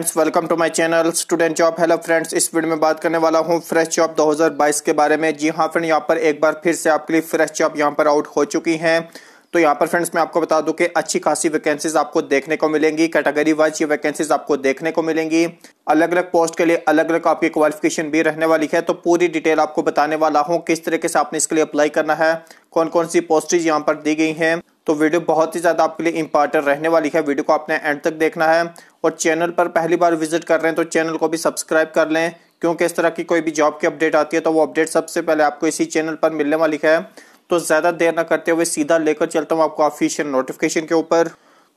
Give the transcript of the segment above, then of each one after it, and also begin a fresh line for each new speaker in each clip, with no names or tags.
friends welcome to my channel student job hello friends इस video में बात करने वाला हूं फ्रेश जॉब 2022 के बारे में जी हां फ्रेंड यहां पर एक बार फिर से आपके लिए फ्रेश जॉब यहां पर आउट हो चुकी हैं तो यहां पर फ्रेंड्स मैं आपको बता दूं कि अच्छी खासी वैकेंसीज आपको देखने को मिलेंगी कैटेगरी वाइज ये वैकेंसीज आपको देखने को मिलेंगी अलग अलग पोस्ट के लिए अलग अलग आपकी क्वालिफिकेशन भी रहने वाली है तो पूरी डिटेल आपको बताने वाला हूँ किस तरीके से आपने इसके लिए अप्लाई करना है कौन कौन सी पोस्टेज यहाँ पर दी गई है तो वीडियो बहुत ही ज़्यादा आपके लिए इंपॉर्टेंट रहने वाली है वीडियो को आपने एंड तक देखना है और चैनल पर पहली बार विजिट कर रहे हैं तो चैनल को भी सब्सक्राइब कर लें क्योंकि इस तरह की कोई भी जॉब की अपडेट आती है तो वो अपडेट सबसे पहले आपको इसी चैनल पर मिलने वाली है तो ज़्यादा देर ना करते हुए सीधा लेकर चलता हूँ आपको ऑफिशियल नोटिफिकेशन के ऊपर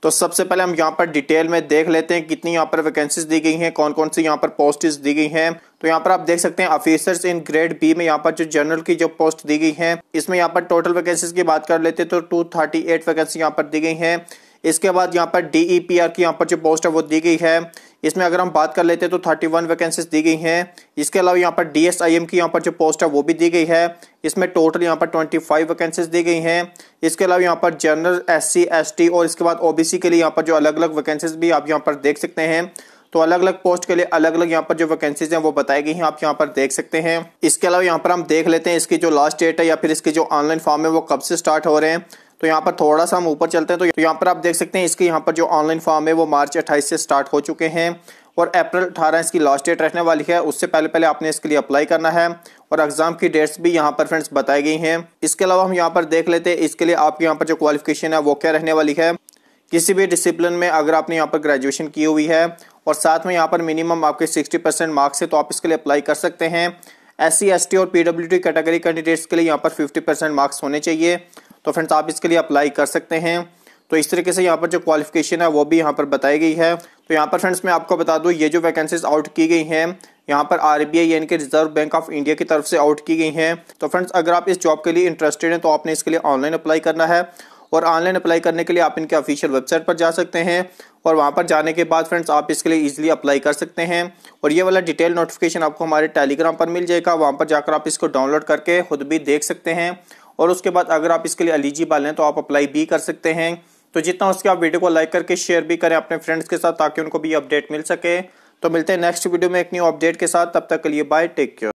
तो सबसे पहले हम यहाँ पर डिटेल में देख लेते हैं कितनी यहाँ पर वैकेंसीज दी गई हैं कौन कौन सी यहाँ पर पोस्टेज दी गई हैं तो यहाँ पर आप देख सकते हैं ऑफिसर्स इन ग्रेड बी में यहाँ पर जो जनरल की जो पोस्ट दी गई हैं इसमें यहाँ पर टोटल वैकेंसीज की बात कर लेते हैं तो टू थर्टी एट वैकेंसी यहाँ पर दी गई हैं इसके बाद यहाँ पर डी की यहाँ पर जो पोस्ट है वो दी गई है इसमें अगर हम बात कर लेते हैं तो थर्टी वन वैकेंसीज दी गई हैं इसके अलावा यहाँ पर डी की यहाँ पर जो पोस्ट है वो भी दी गई है इसमें टोटल यहाँ पर ट्वेंटी फाइव वैकेंसीज दी गई हैं इसके अलावा यहाँ पर जनरल एस सी एस और इसके बाद ओ के लिए यहाँ पर जो अलग अलग वैकेंसीज भी आप यहाँ पर देख सकते हैं तो अलग अलग पोस्ट के लिए अलग अलग यहाँ पर जो वैकेंसीज हैं वो बताई गई हैं आप यहाँ पर देख सकते हैं इसके अलावा यहाँ पर हम देख लेते हैं इसकी जो लास्ट डेट है या फिर इसके जो ऑनलाइन फॉर्म है वो कब से स्टार्ट हो रहे हैं तो यहाँ पर थोड़ा सा हम ऊपर चलते हैं तो यहाँ पर आप देख सकते हैं इसके यहाँ पर जो ऑनलाइन फॉर्म है वो मार्च अट्ठाईस से स्टार्ट हो चुके हैं और अप्रैल अठारह इसकी लास्ट डेट रहने वाली है उससे पहले पहले आपने इसके लिए अप्लाई करना है और एग्ज़ाम की डेट्स भी यहाँ पर फ्रेंड्स बताई गई हैं इसके अलावा हम यहाँ पर देख लेते हैं इसके लिए आपके यहाँ पर जो क्वालिफिकेशन है वो क्या रहने वाली है किसी भी डिसिप्लिन में अगर आपने यहाँ पर ग्रेजुएशन की हुई है और साथ में यहाँ पर मिनिमम आपके सिक्सटी परसेंट मार्क्स है तो आप इसके लिए अप्लाई कर सकते हैं एस सी और पी कैटेगरी कैंडिडेट्स के लिए यहाँ पर फिफ्टी परसेंट मार्क्स होने चाहिए तो फ्रेंड्स आप इसके लिए अप्लाई कर सकते हैं तो इस तरीके से यहाँ पर जो क्वालिफिकेशन है वो भी यहाँ पर बताई गई है तो यहाँ पर फ्रेंड्स मैं आपको बता दूँ ये जो वैकेंसीज आउट की गई हैं यहाँ पर आर बी आई यानी कि रिजर्व बैंक ऑफ इंडिया की तरफ से आउट की गई हैं तो फ्रेंड्स अगर आप इस जॉब के लिए इंटरेस्टेड हैं तो आपने इसके लिए ऑनलाइन अप्लाई करना है और ऑनलाइन अप्लाई करने के लिए आप इनके ऑफिशियल वेबसाइट पर जा सकते हैं और वहाँ पर जाने के बाद फ्रेंड्स आप इसके लिए इजीली अप्लाई कर सकते हैं और ये वाला डिटेल नोटिफिकेशन आपको हमारे टेलीग्राम पर मिल जाएगा वहाँ पर जाकर आप इसको डाउनलोड करके खुद भी देख सकते हैं और उसके बाद अगर आप इसके लिए एलिजिबल हैं तो आप अप्लाई भी कर सकते हैं तो जितना उसके आप वीडियो को लाइक करके शेयर भी करें अपने फ्रेंड्स के साथ ताकि उनको भी अपडेट मिल सके तो मिलते हैं नेक्स्ट वीडियो में एक न्यू अपडेट के साथ तब तक के लिए बाय टेक केयर